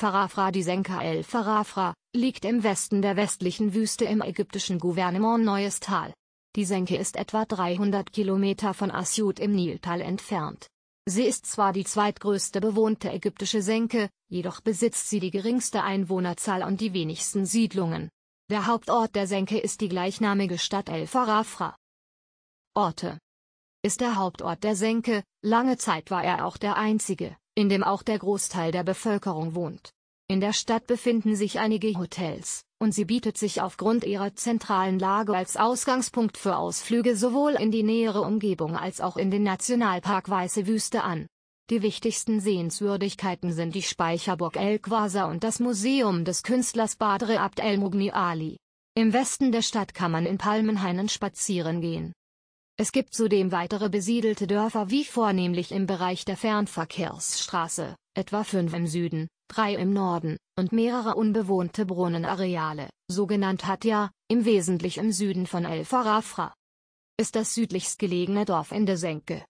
Farafra Die Senke El Farafra, liegt im Westen der westlichen Wüste im ägyptischen Gouvernement Neues Tal. Die Senke ist etwa 300 Kilometer von Asyut im Niltal entfernt. Sie ist zwar die zweitgrößte bewohnte ägyptische Senke, jedoch besitzt sie die geringste Einwohnerzahl und die wenigsten Siedlungen. Der Hauptort der Senke ist die gleichnamige Stadt El Farafra. Orte ist der Hauptort der Senke, lange Zeit war er auch der einzige, in dem auch der Großteil der Bevölkerung wohnt. In der Stadt befinden sich einige Hotels, und sie bietet sich aufgrund ihrer zentralen Lage als Ausgangspunkt für Ausflüge sowohl in die nähere Umgebung als auch in den Nationalpark Weiße Wüste an. Die wichtigsten Sehenswürdigkeiten sind die Speicherburg El Quasa und das Museum des Künstlers Badre Abd El Mugni Ali. Im Westen der Stadt kann man in Palmenhainen spazieren gehen. Es gibt zudem weitere besiedelte Dörfer wie vornehmlich im Bereich der Fernverkehrsstraße, etwa fünf im Süden, drei im Norden, und mehrere unbewohnte Brunnenareale, sogenannt Hatja, im Wesentlichen im Süden von El Farafra. Ist das südlichst gelegene Dorf in der Senke.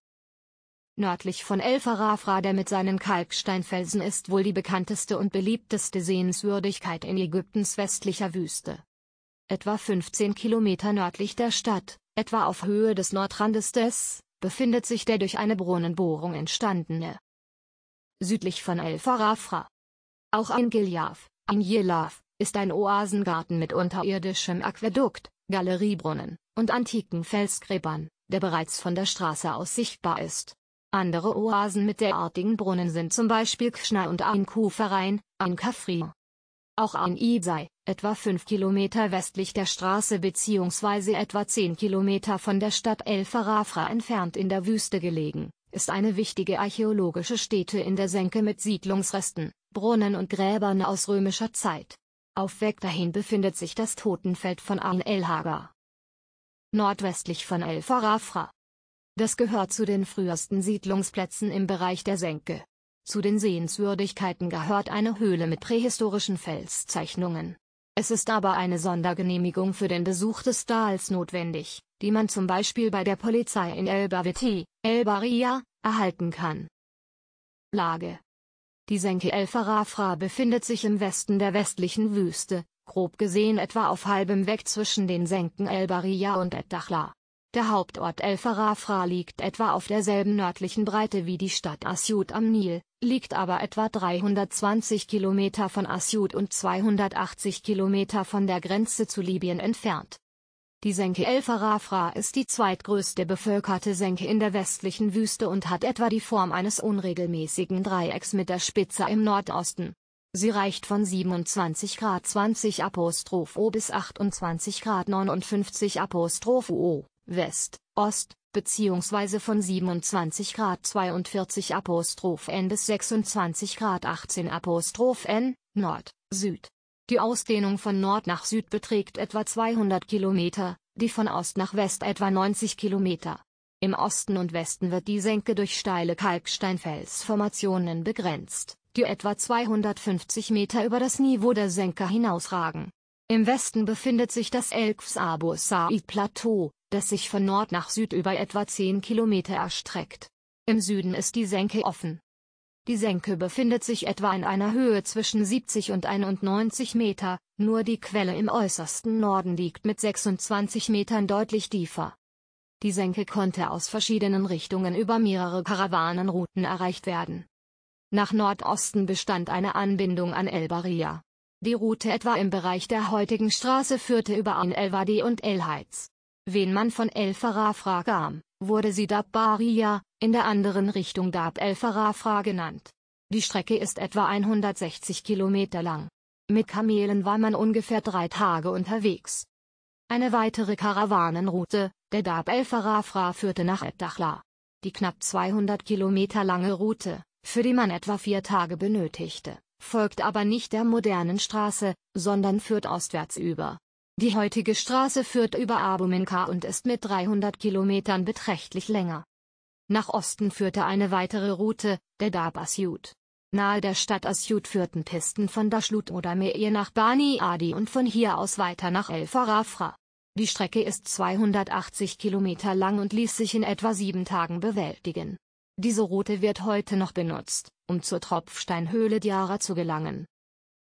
Nördlich von El Farafra der mit seinen Kalksteinfelsen ist wohl die bekannteste und beliebteste Sehenswürdigkeit in Ägyptens westlicher Wüste etwa 15 Kilometer nördlich der Stadt, etwa auf Höhe des Nordrandes des, befindet sich der durch eine Brunnenbohrung entstandene. Südlich von El Farafra. Auch ein Giljav, ein Jilaf, ist ein Oasengarten mit unterirdischem Aquädukt, Galeriebrunnen und antiken Felsgräbern, der bereits von der Straße aus sichtbar ist. Andere Oasen mit derartigen Brunnen sind zum Beispiel Kschna und Ein Kuferein, Ein Kafri. Auch ein Isei, etwa 5 Kilometer westlich der Straße bzw. etwa 10 Kilometer von der Stadt El Farafra entfernt in der Wüste gelegen, ist eine wichtige archäologische Stätte in der Senke mit Siedlungsresten, Brunnen und Gräbern aus römischer Zeit. Auf Weg dahin befindet sich das Totenfeld von An El Haga. Nordwestlich von El Farafra. Das gehört zu den frühesten Siedlungsplätzen im Bereich der Senke. Zu den Sehenswürdigkeiten gehört eine Höhle mit prähistorischen Felszeichnungen. Es ist aber eine Sondergenehmigung für den Besuch des Dals notwendig, die man zum Beispiel bei der Polizei in El Baviti, El Baria, erhalten kann. Lage Die Senke El Farafra befindet sich im Westen der westlichen Wüste, grob gesehen etwa auf halbem Weg zwischen den Senken El Baria und Et Der Hauptort El Farafra liegt etwa auf derselben nördlichen Breite wie die Stadt Asyut am Nil, liegt aber etwa 320 Kilometer von Asyut und 280 Kilometer von der Grenze zu Libyen entfernt. Die Senke El Farafra ist die zweitgrößte bevölkerte Senke in der westlichen Wüste und hat etwa die Form eines unregelmäßigen Dreiecks mit der Spitze im Nordosten. Sie reicht von 27 Grad 20 Apostroph O bis 28 Grad 59 Apostroph O, West, Ost, bzw. von 27 Grad 42 Apostroph N bis 26 Grad 18 Apostroph N, Nord, Süd. Die Ausdehnung von Nord nach Süd beträgt etwa 200 Kilometer, die von Ost nach West etwa 90 Kilometer. Im Osten und Westen wird die Senke durch steile Kalksteinfelsformationen begrenzt, die etwa 250 Meter über das Niveau der Senke hinausragen. Im Westen befindet sich das Abu Said plateau das sich von Nord nach Süd über etwa 10 Kilometer erstreckt. Im Süden ist die Senke offen. Die Senke befindet sich etwa in einer Höhe zwischen 70 und 91 Meter, nur die Quelle im äußersten Norden liegt mit 26 Metern deutlich tiefer. Die Senke konnte aus verschiedenen Richtungen über mehrere Karawanenrouten erreicht werden. Nach Nordosten bestand eine Anbindung an Elbaria. Die Route etwa im Bereich der heutigen Straße führte über an El-Wadi und El-Heiz. Wen man von El-Farafra kam, wurde sie Dab Baria, in der anderen Richtung Dab El-Farafra genannt. Die Strecke ist etwa 160 Kilometer lang. Mit Kamelen war man ungefähr drei Tage unterwegs. Eine weitere Karawanenroute, der Dab El-Farafra führte nach Eddachla. Die knapp 200 Kilometer lange Route, für die man etwa vier Tage benötigte folgt aber nicht der modernen Straße, sondern führt ostwärts über. Die heutige Straße führt über Abuminka und ist mit 300 Kilometern beträchtlich länger. Nach Osten führte eine weitere Route, der Dab Asyut. Nahe der Stadt Asyut führten Pisten von Dashlut oder Meir nach Bani Adi und von hier aus weiter nach El Farafra. Die Strecke ist 280 Kilometer lang und ließ sich in etwa sieben Tagen bewältigen. Diese Route wird heute noch benutzt, um zur Tropfsteinhöhle Diara zu gelangen.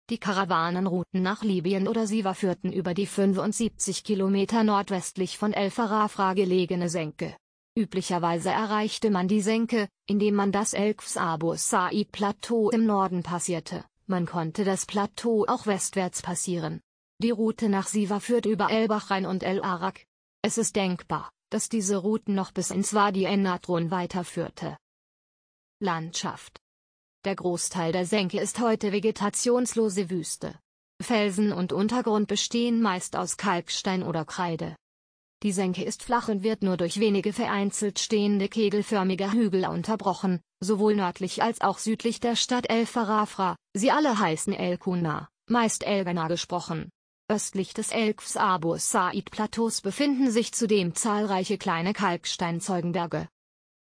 Die Karawanenrouten nach Libyen oder Siva führten über die 75 Kilometer nordwestlich von El Farafra gelegene Senke. Üblicherweise erreichte man die Senke, indem man das El Abu Sa'id Plateau im Norden passierte, man konnte das Plateau auch westwärts passieren. Die Route nach Siva führt über El Bachrhein und El Arak. Es ist denkbar, dass diese Routen noch bis ins Wadi Ennatron weiterführte. Landschaft. Der Großteil der Senke ist heute vegetationslose Wüste. Felsen und Untergrund bestehen meist aus Kalkstein oder Kreide. Die Senke ist flach und wird nur durch wenige vereinzelt stehende kegelförmige Hügel unterbrochen, sowohl nördlich als auch südlich der Stadt El Farafra, sie alle heißen El Kuna, meist Elgana gesprochen. Östlich des Elks Abu Said Plateaus befinden sich zudem zahlreiche kleine Kalksteinzeugenberge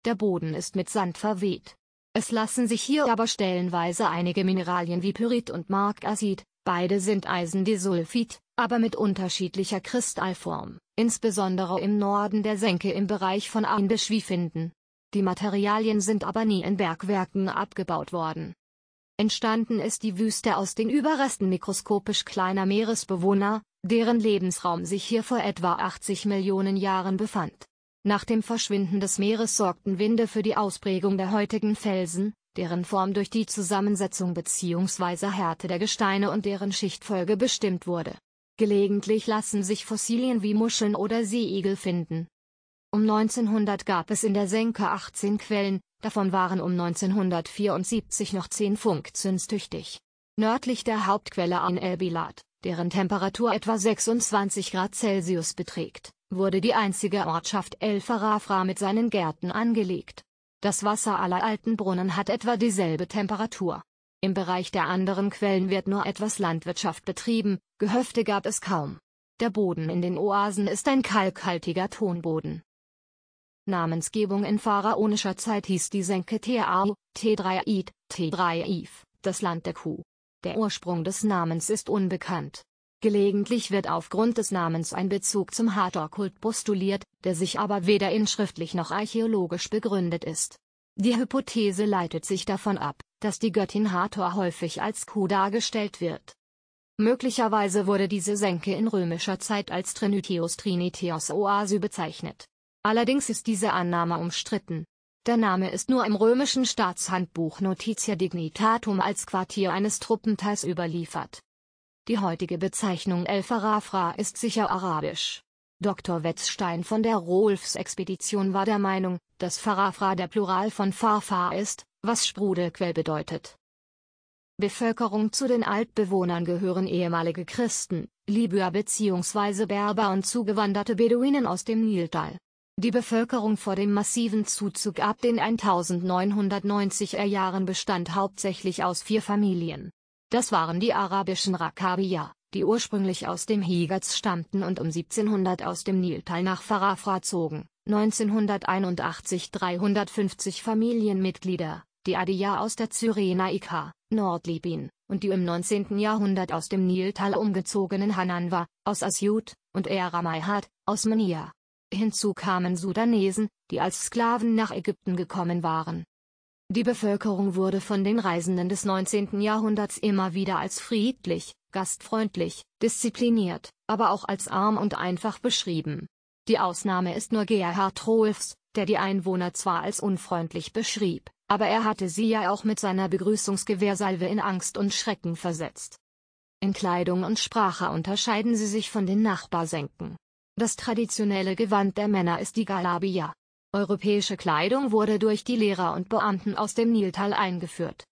der Boden ist mit Sand verweht. Es lassen sich hier aber stellenweise einige Mineralien wie Pyrit und Markacid, beide sind Eisendisulfid, aber mit unterschiedlicher Kristallform, insbesondere im Norden der Senke im Bereich von Einbeschwi finden. Die Materialien sind aber nie in Bergwerken abgebaut worden. Entstanden ist die Wüste aus den Überresten mikroskopisch kleiner Meeresbewohner, deren Lebensraum sich hier vor etwa 80 Millionen Jahren befand. Nach dem Verschwinden des Meeres sorgten Winde für die Ausprägung der heutigen Felsen, deren Form durch die Zusammensetzung bzw. Härte der Gesteine und deren Schichtfolge bestimmt wurde. Gelegentlich lassen sich Fossilien wie Muscheln oder Seeigel finden. Um 1900 gab es in der Senke 18 Quellen, davon waren um 1974 noch 10 funktionstüchtig. Nördlich der Hauptquelle an Elbilat, deren Temperatur etwa 26 Grad Celsius beträgt, wurde die einzige Ortschaft El Farafra mit seinen Gärten angelegt. Das Wasser aller alten Brunnen hat etwa dieselbe Temperatur. Im Bereich der anderen Quellen wird nur etwas Landwirtschaft betrieben, Gehöfte gab es kaum. Der Boden in den Oasen ist ein kalkhaltiger Tonboden. Namensgebung in pharaonischer Zeit hieß die Senke Tau, T3id, T3if, das Land der Kuh. Der Ursprung des Namens ist unbekannt. Gelegentlich wird aufgrund des Namens ein Bezug zum Hathor-Kult postuliert, der sich aber weder inschriftlich noch archäologisch begründet ist. Die Hypothese leitet sich davon ab, dass die Göttin Hathor häufig als Kuh dargestellt wird. Möglicherweise wurde diese Senke in römischer Zeit als Trinitius Trinitios Oasi bezeichnet. Allerdings ist diese Annahme umstritten. Der Name ist nur im römischen Staatshandbuch Notitia Dignitatum als Quartier eines Truppenteils überliefert. Die heutige Bezeichnung El Farafra ist sicher arabisch. Dr. Wetzstein von der Rohlfs-Expedition war der Meinung, dass Farafra der Plural von Farfa ist, was Sprudelquell bedeutet. Bevölkerung Zu den Altbewohnern gehören ehemalige Christen, Libyer bzw. Berber und zugewanderte Beduinen aus dem Niltal. Die Bevölkerung vor dem massiven Zuzug ab den 1990er Jahren bestand hauptsächlich aus vier Familien das waren die arabischen Rakabia, die ursprünglich aus dem Higaz stammten und um 1700 aus dem Niltal nach Farafra zogen, 1981 350 Familienmitglieder, die Adiyah aus der Cyrenaika, Nordlibyen, und die im 19. Jahrhundert aus dem Niltal umgezogenen Hananwa, aus Asyut, und Eramayhat, aus Mania. Hinzu kamen Sudanesen, die als Sklaven nach Ägypten gekommen waren. Die Bevölkerung wurde von den Reisenden des 19. Jahrhunderts immer wieder als friedlich, gastfreundlich, diszipliniert, aber auch als arm und einfach beschrieben. Die Ausnahme ist nur Gerhard Rolfs, der die Einwohner zwar als unfreundlich beschrieb, aber er hatte sie ja auch mit seiner Begrüßungsgewehrsalve in Angst und Schrecken versetzt. In Kleidung und Sprache unterscheiden sie sich von den Nachbarsenken. Das traditionelle Gewand der Männer ist die Galabia, Europäische Kleidung wurde durch die Lehrer und Beamten aus dem Niltal eingeführt.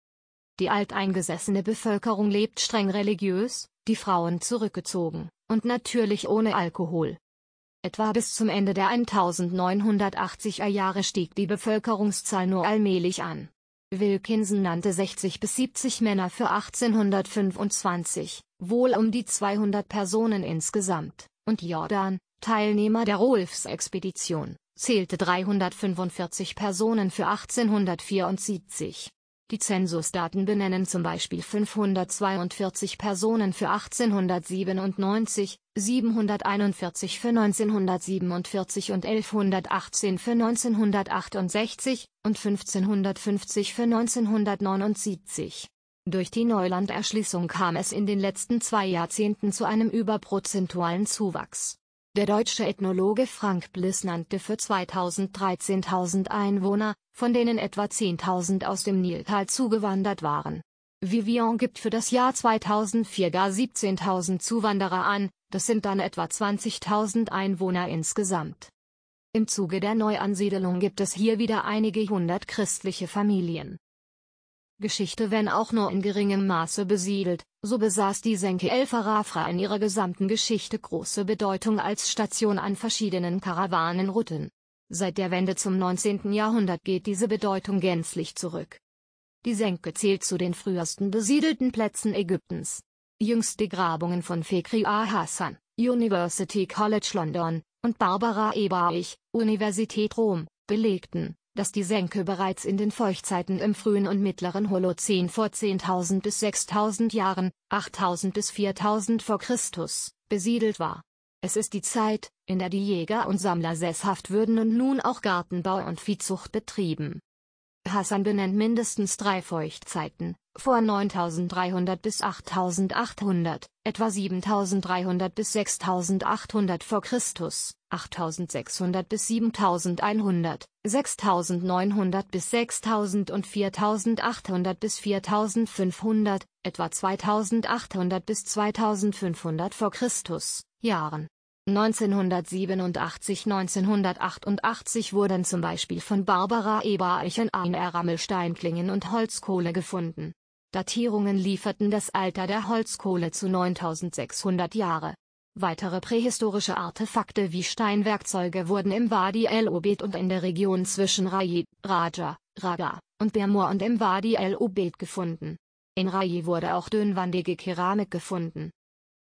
Die alteingesessene Bevölkerung lebt streng religiös, die Frauen zurückgezogen, und natürlich ohne Alkohol. Etwa bis zum Ende der 1980er Jahre stieg die Bevölkerungszahl nur allmählich an. Wilkinson nannte 60 bis 70 Männer für 1825, wohl um die 200 Personen insgesamt, und Jordan, Teilnehmer der Rolfs-Expedition, zählte 345 Personen für 1874. Die Zensusdaten benennen zum Beispiel 542 Personen für 1897, 741 für 1947 und 1118 für 1968 und 1550 für 1979. Durch die Neulanderschließung kam es in den letzten zwei Jahrzehnten zu einem überprozentualen Zuwachs. Der deutsche Ethnologe Frank Bliss nannte für 2013 13.000 Einwohner, von denen etwa 10.000 aus dem Niltal zugewandert waren. Vivian gibt für das Jahr 2004 gar 17.000 Zuwanderer an, das sind dann etwa 20.000 Einwohner insgesamt. Im Zuge der Neuansiedelung gibt es hier wieder einige hundert christliche Familien Geschichte wenn auch nur in geringem Maße besiedelt, so besaß die Senke El Farafra in ihrer gesamten Geschichte große Bedeutung als Station an verschiedenen Karawanenrouten. Seit der Wende zum 19. Jahrhundert geht diese Bedeutung gänzlich zurück. Die Senke zählt zu den frühesten besiedelten Plätzen Ägyptens. Jüngste Grabungen von Fekri A. Hassan, University College London, und Barbara Eberich, Universität Rom, belegten, dass die Senke bereits in den Feuchtzeiten im frühen und mittleren Holozän vor 10.000 bis 6.000 Jahren, 8.000 bis 4.000 vor Christus, besiedelt war. Es ist die Zeit, in der die Jäger und Sammler sesshaft würden und nun auch Gartenbau und Viehzucht betrieben. Hassan benennt mindestens drei Feuchtzeiten, vor 9300 bis 8800, etwa 7300 bis 6800 vor Christus, 8600 bis 7100, 6900 bis 6000 und 4800 bis 4500, etwa 2800 bis 2500 vor Christus, Jahren 1987-1988 wurden zum Beispiel von Barbara Ebereichen Rammel-Steinklingen und Holzkohle gefunden. Datierungen lieferten das Alter der Holzkohle zu 9600 Jahre. Weitere prähistorische Artefakte wie Steinwerkzeuge wurden im Wadi El Obed und in der Region zwischen Rayi, Raja, Raga und Bermor und im Wadi El Obed gefunden. In Rayi wurde auch dünnwandige Keramik gefunden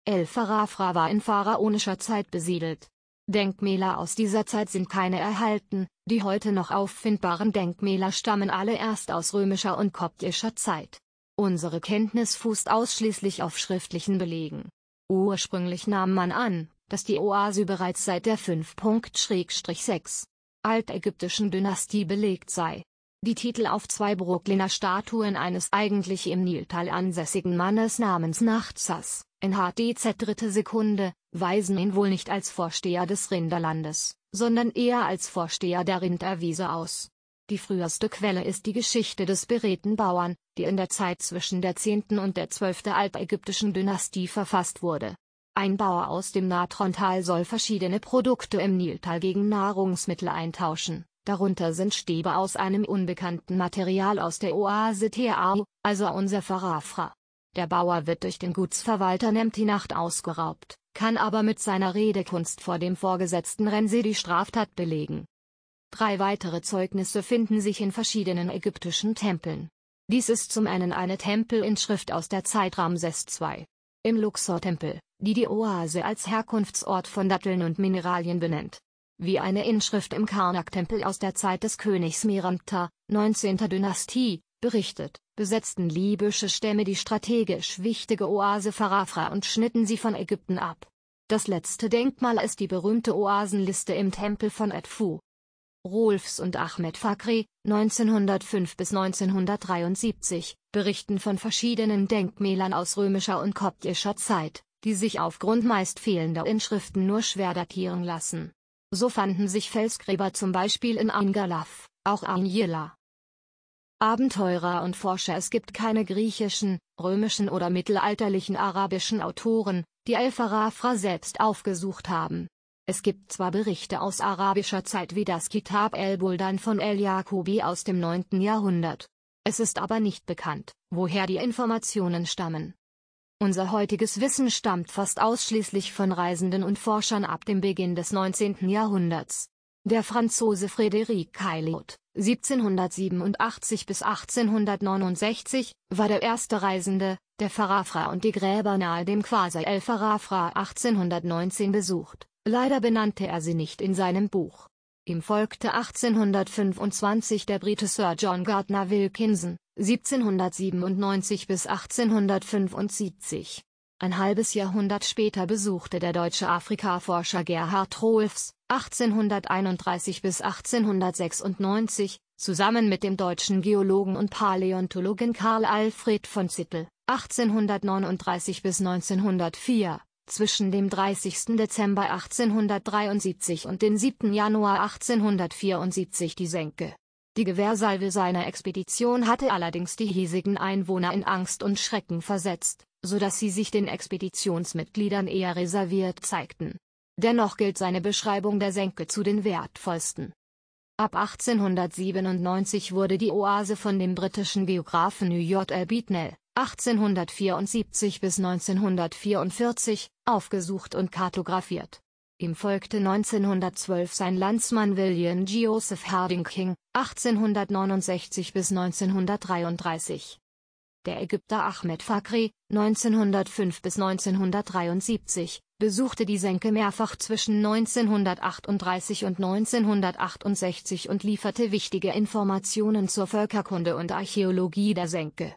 El Farafra war in pharaonischer Zeit besiedelt. Denkmäler aus dieser Zeit sind keine erhalten, die heute noch auffindbaren Denkmäler stammen alle erst aus römischer und koptischer Zeit. Unsere Kenntnis fußt ausschließlich auf schriftlichen Belegen. Ursprünglich nahm man an, dass die Oase bereits seit der 5.-6 altägyptischen Dynastie belegt sei die Titel auf zwei Brooklyner Statuen eines eigentlich im Niltal ansässigen Mannes namens Nachtsas, in HDZ dritte Sekunde, weisen ihn wohl nicht als Vorsteher des Rinderlandes, sondern eher als Vorsteher der Rinderwiese aus. Die früheste Quelle ist die Geschichte des beredten Bauern, die in der Zeit zwischen der 10. und der 12. altägyptischen Dynastie verfasst wurde. Ein Bauer aus dem Natrontal soll verschiedene Produkte im Niltal gegen Nahrungsmittel eintauschen Darunter sind Stäbe aus einem unbekannten Material aus der Oase Teau, also unser Farafra. Der Bauer wird durch den Gutsverwalter Nemtinacht ausgeraubt, kann aber mit seiner Redekunst vor dem Vorgesetzten Rense die Straftat belegen. Drei weitere Zeugnisse finden sich in verschiedenen ägyptischen Tempeln. Dies ist zum einen eine Tempelinschrift aus der Zeit Ramses II. Im Luxor-Tempel, die die Oase als Herkunftsort von Datteln und Mineralien benennt, wie eine Inschrift im Karnak-Tempel aus der Zeit des Königs Miramta, 19. Dynastie, berichtet, besetzten libysche Stämme die strategisch wichtige Oase Farafra und schnitten sie von Ägypten ab. Das letzte Denkmal ist die berühmte Oasenliste im Tempel von Edfu. Rolfs und Ahmed Fakri, 1905 bis 1973, berichten von verschiedenen Denkmälern aus römischer und koptischer Zeit, die sich aufgrund meist fehlender Inschriften nur schwer datieren lassen. So fanden sich Felsgräber zum Beispiel in Angalaf, auch Ainjila. Abenteurer und Forscher Es gibt keine griechischen, römischen oder mittelalterlichen arabischen Autoren, die el farafra selbst aufgesucht haben. Es gibt zwar Berichte aus arabischer Zeit wie das Kitab el-Buldan von el-Jakubi aus dem 9. Jahrhundert. Es ist aber nicht bekannt, woher die Informationen stammen. Unser heutiges Wissen stammt fast ausschließlich von Reisenden und Forschern ab dem Beginn des 19. Jahrhunderts. Der Franzose Frédéric Caillot, 1787 bis 1869, war der erste Reisende, der Farafra und die Gräber nahe dem Quasar El Farafra 1819 besucht. Leider benannte er sie nicht in seinem Buch. Ihm folgte 1825 der Brite Sir John Gardner Wilkinson, 1797 bis 1875. Ein halbes Jahrhundert später besuchte der deutsche Afrikaforscher Gerhard Rohlfs, 1831 bis 1896, zusammen mit dem deutschen Geologen und Paläontologen Karl Alfred von Zittel, 1839 bis 1904, zwischen dem 30. Dezember 1873 und dem 7. Januar 1874 die Senke die Gewehrsalve seiner Expedition hatte allerdings die hiesigen Einwohner in Angst und Schrecken versetzt, so dass sie sich den Expeditionsmitgliedern eher reserviert zeigten. Dennoch gilt seine Beschreibung der Senke zu den wertvollsten. Ab 1897 wurde die Oase von dem britischen Geographen J.L. Beatnell 1874 bis 1944, aufgesucht und kartografiert. Ihm folgte 1912 sein Landsmann William Joseph Harding King, 1869 bis 1933. Der Ägypter Ahmed Fakri, 1905 bis 1973, besuchte die Senke mehrfach zwischen 1938 und 1968 und lieferte wichtige Informationen zur Völkerkunde und Archäologie der Senke.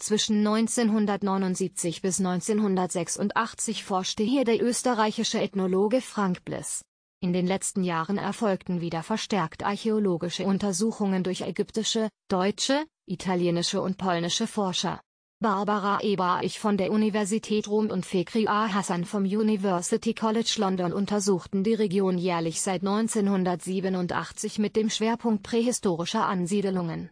Zwischen 1979 bis 1986 forschte hier der österreichische Ethnologe Frank Bliss. In den letzten Jahren erfolgten wieder verstärkt archäologische Untersuchungen durch ägyptische, deutsche, italienische und polnische Forscher. Barbara Ebaich von der Universität Rom und Fekri A. Hassan vom University College London untersuchten die Region jährlich seit 1987 mit dem Schwerpunkt prähistorischer Ansiedelungen.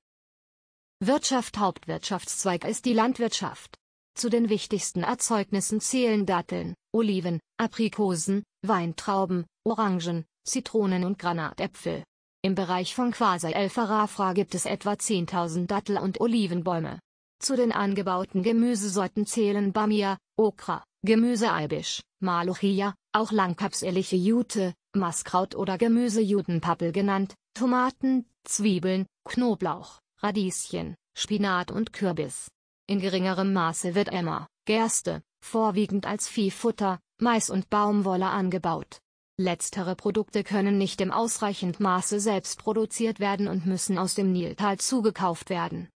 Wirtschaft Hauptwirtschaftszweig ist die Landwirtschaft. Zu den wichtigsten Erzeugnissen zählen Datteln, Oliven, Aprikosen, Weintrauben, Orangen, Zitronen und Granatäpfel. Im Bereich von Quasar El Farafra gibt es etwa 10.000 Dattel- und Olivenbäume. Zu den angebauten Gemüsesorten zählen Bamia, Okra, Gemüseeibisch, Maluchia, auch langkapselige Jute, Maskraut oder Gemüsejutenpappel genannt, Tomaten, Zwiebeln, Knoblauch, Radieschen, Spinat und Kürbis. In geringerem Maße wird Emma, Gerste, vorwiegend als Viehfutter, Mais und Baumwolle angebaut. Letztere Produkte können nicht im ausreichend Maße selbst produziert werden und müssen aus dem Niltal zugekauft werden.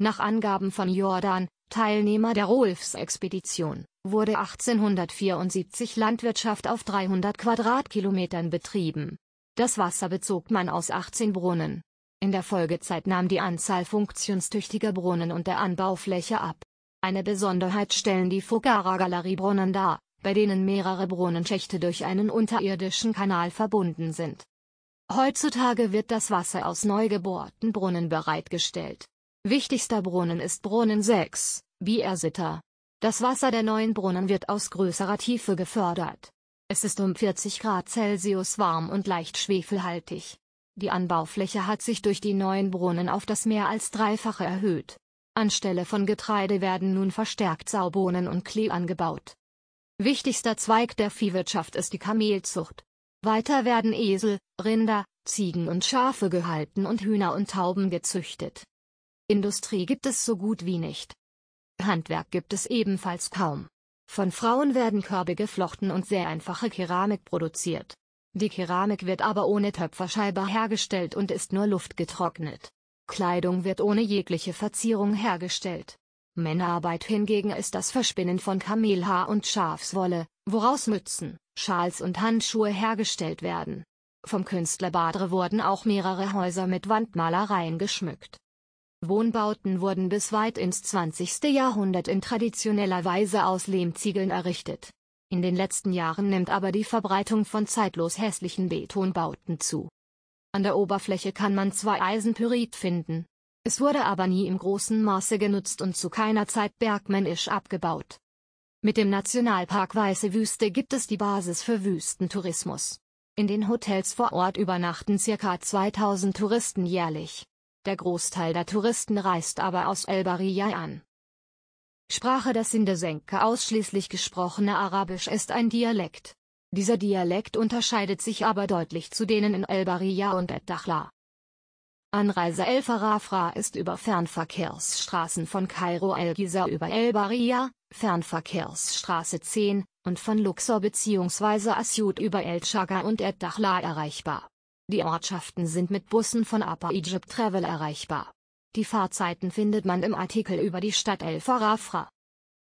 Nach Angaben von Jordan, Teilnehmer der Rolfs-Expedition, wurde 1874 Landwirtschaft auf 300 Quadratkilometern betrieben. Das Wasser bezog man aus 18 Brunnen. In der Folgezeit nahm die Anzahl funktionstüchtiger Brunnen und der Anbaufläche ab. Eine Besonderheit stellen die Fukara-Galeriebrunnen dar, bei denen mehrere Brunnenschächte durch einen unterirdischen Kanal verbunden sind. Heutzutage wird das Wasser aus neugebohrten Brunnen bereitgestellt. Wichtigster Brunnen ist Brunnen 6, Biersitter. Das Wasser der neuen Brunnen wird aus größerer Tiefe gefördert. Es ist um 40 Grad Celsius warm und leicht schwefelhaltig. Die Anbaufläche hat sich durch die neuen Brunnen auf das mehr als Dreifache erhöht. Anstelle von Getreide werden nun verstärkt Saubohnen und Klee angebaut. Wichtigster Zweig der Viehwirtschaft ist die Kamelzucht. Weiter werden Esel, Rinder, Ziegen und Schafe gehalten und Hühner und Tauben gezüchtet. Industrie gibt es so gut wie nicht. Handwerk gibt es ebenfalls kaum. Von Frauen werden Körbe geflochten und sehr einfache Keramik produziert. Die Keramik wird aber ohne Töpferscheibe hergestellt und ist nur luftgetrocknet. Kleidung wird ohne jegliche Verzierung hergestellt. Männerarbeit hingegen ist das Verspinnen von Kamelhaar und Schafswolle, woraus Mützen, Schals und Handschuhe hergestellt werden. Vom Künstler Badre wurden auch mehrere Häuser mit Wandmalereien geschmückt. Wohnbauten wurden bis weit ins 20. Jahrhundert in traditioneller Weise aus Lehmziegeln errichtet. In den letzten Jahren nimmt aber die Verbreitung von zeitlos hässlichen Betonbauten zu. An der Oberfläche kann man zwar Eisenpyrit finden. Es wurde aber nie im großen Maße genutzt und zu keiner Zeit bergmännisch abgebaut. Mit dem Nationalpark Weiße Wüste gibt es die Basis für Wüstentourismus. In den Hotels vor Ort übernachten circa 2000 Touristen jährlich. Der Großteil der Touristen reist aber aus El Barilla an. Sprache Das in der Senke ausschließlich gesprochene Arabisch ist ein Dialekt. Dieser Dialekt unterscheidet sich aber deutlich zu denen in El-Bariya und Ad-Dakhla. Anreise El-Farafra ist über Fernverkehrsstraßen von Kairo El-Giza über El-Bariya, Fernverkehrsstraße 10, und von Luxor bzw. Asyut über El-Chaga und Ad-Dakhla erreichbar. Die Ortschaften sind mit Bussen von Upper Egypt Travel erreichbar. Die Fahrzeiten findet man im Artikel über die Stadt El Farafra.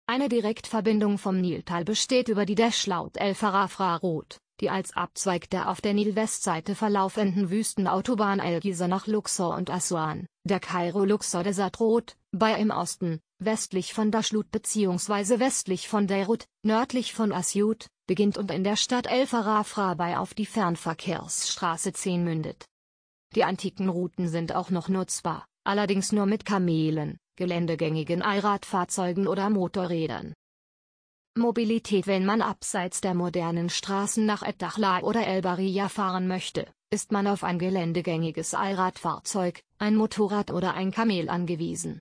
Eine Direktverbindung vom Niltal besteht über die Dashlaut El Farafra Road, die als Abzweig der auf der Nilwestseite verlaufenden Wüstenautobahn El Giza nach Luxor und Aswan, der Kairo-Luxor Desert Road, bei im Osten, westlich von Dashlut bzw. westlich von Deirut, nördlich von Asyut, beginnt und in der Stadt El Farafra bei auf die Fernverkehrsstraße 10 mündet. Die antiken Routen sind auch noch nutzbar allerdings nur mit Kamelen, geländegängigen Allradfahrzeugen oder Motorrädern. Mobilität Wenn man abseits der modernen Straßen nach Ettachla oder El Barilla fahren möchte, ist man auf ein geländegängiges Allradfahrzeug, ein Motorrad oder ein Kamel angewiesen.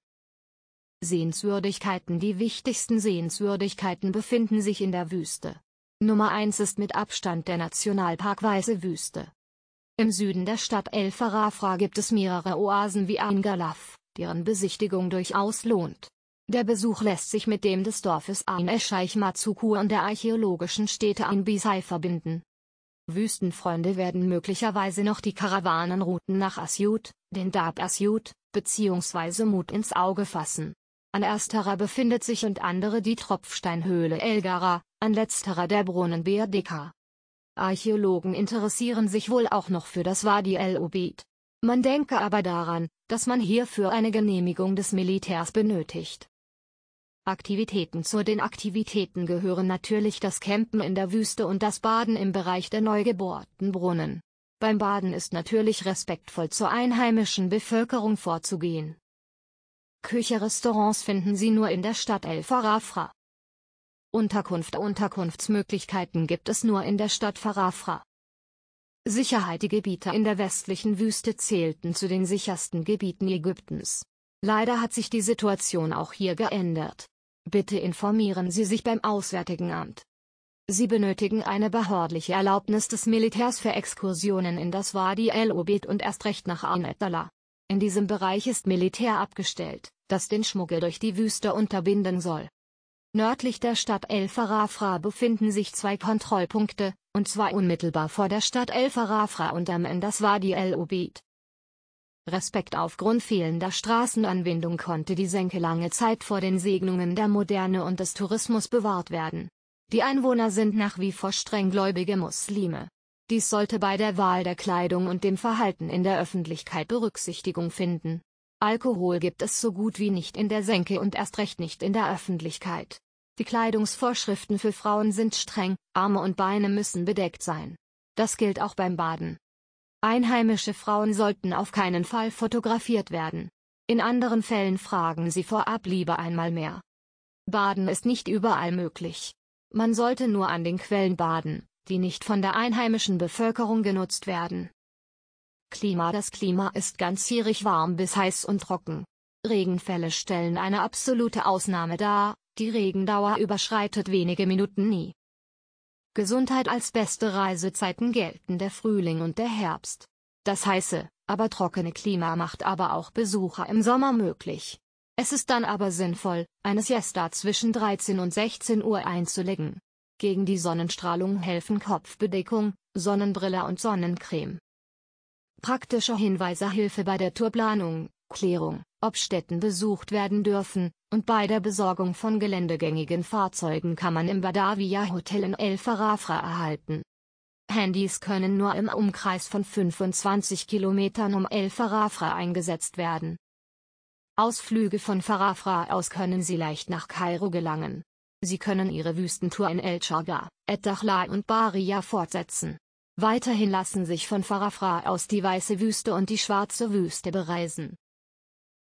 Sehenswürdigkeiten Die wichtigsten Sehenswürdigkeiten befinden sich in der Wüste. Nummer 1 ist mit Abstand der Nationalpark Weiße Wüste. Im Süden der Stadt El Farafra gibt es mehrere Oasen wie Ain deren Besichtigung durchaus lohnt. Der Besuch lässt sich mit dem des Dorfes Ain Eshaich Mazuku und der archäologischen Städte Ain Bisai verbinden. Wüstenfreunde werden möglicherweise noch die Karawanenrouten nach Asyut, den Dab Asyut, bzw. Mut ins Auge fassen. An ersterer befindet sich und andere die Tropfsteinhöhle Elgara, an letzterer der Brunnen Berdeka. Archäologen interessieren sich wohl auch noch für das Wadi el-Ubid. Man denke aber daran, dass man hierfür eine Genehmigung des Militärs benötigt. Aktivitäten Zu den Aktivitäten gehören natürlich das Campen in der Wüste und das Baden im Bereich der Brunnen. Beim Baden ist natürlich respektvoll zur einheimischen Bevölkerung vorzugehen. Küche-Restaurants finden Sie nur in der Stadt El Farafra. Unterkunft Unterkunftsmöglichkeiten gibt es nur in der Stadt Farafra. Sicherheit Die Gebiete in der westlichen Wüste zählten zu den sichersten Gebieten Ägyptens. Leider hat sich die Situation auch hier geändert. Bitte informieren Sie sich beim Auswärtigen Amt. Sie benötigen eine behördliche Erlaubnis des Militärs für Exkursionen in das Wadi el-Obid und erst recht nach Anatala. In diesem Bereich ist Militär abgestellt, das den Schmuggel durch die Wüste unterbinden soll. Nördlich der Stadt El Farafra befinden sich zwei Kontrollpunkte, und zwar unmittelbar vor der Stadt El Farafra und am Ende das Wadi El Obid. Respekt aufgrund fehlender Straßenanbindung konnte die Senke lange Zeit vor den Segnungen der Moderne und des Tourismus bewahrt werden. Die Einwohner sind nach wie vor strenggläubige Muslime. Dies sollte bei der Wahl der Kleidung und dem Verhalten in der Öffentlichkeit Berücksichtigung finden. Alkohol gibt es so gut wie nicht in der Senke und erst recht nicht in der Öffentlichkeit. Die Kleidungsvorschriften für Frauen sind streng, Arme und Beine müssen bedeckt sein. Das gilt auch beim Baden. Einheimische Frauen sollten auf keinen Fall fotografiert werden. In anderen Fällen fragen sie vorab lieber einmal mehr. Baden ist nicht überall möglich. Man sollte nur an den Quellen baden, die nicht von der einheimischen Bevölkerung genutzt werden. Klima Das Klima ist ganzjährig warm bis heiß und trocken. Regenfälle stellen eine absolute Ausnahme dar, die Regendauer überschreitet wenige Minuten nie. Gesundheit als beste Reisezeiten gelten der Frühling und der Herbst. Das heiße, aber trockene Klima macht aber auch Besucher im Sommer möglich. Es ist dann aber sinnvoll, eine Siesta zwischen 13 und 16 Uhr einzulegen. Gegen die Sonnenstrahlung helfen Kopfbedeckung, Sonnenbrille und Sonnencreme. Praktische Hinweise Hilfe bei der Tourplanung, Klärung, ob Städten besucht werden dürfen, und bei der Besorgung von geländegängigen Fahrzeugen kann man im Badavia Hotel in El Farafra erhalten. Handys können nur im Umkreis von 25 Kilometern um El Farafra eingesetzt werden. Ausflüge von Farafra aus können Sie leicht nach Kairo gelangen. Sie können Ihre Wüstentour in El Chaga, Ettachla und Baria fortsetzen. Weiterhin lassen sich von Farafra aus die Weiße Wüste und die Schwarze Wüste bereisen.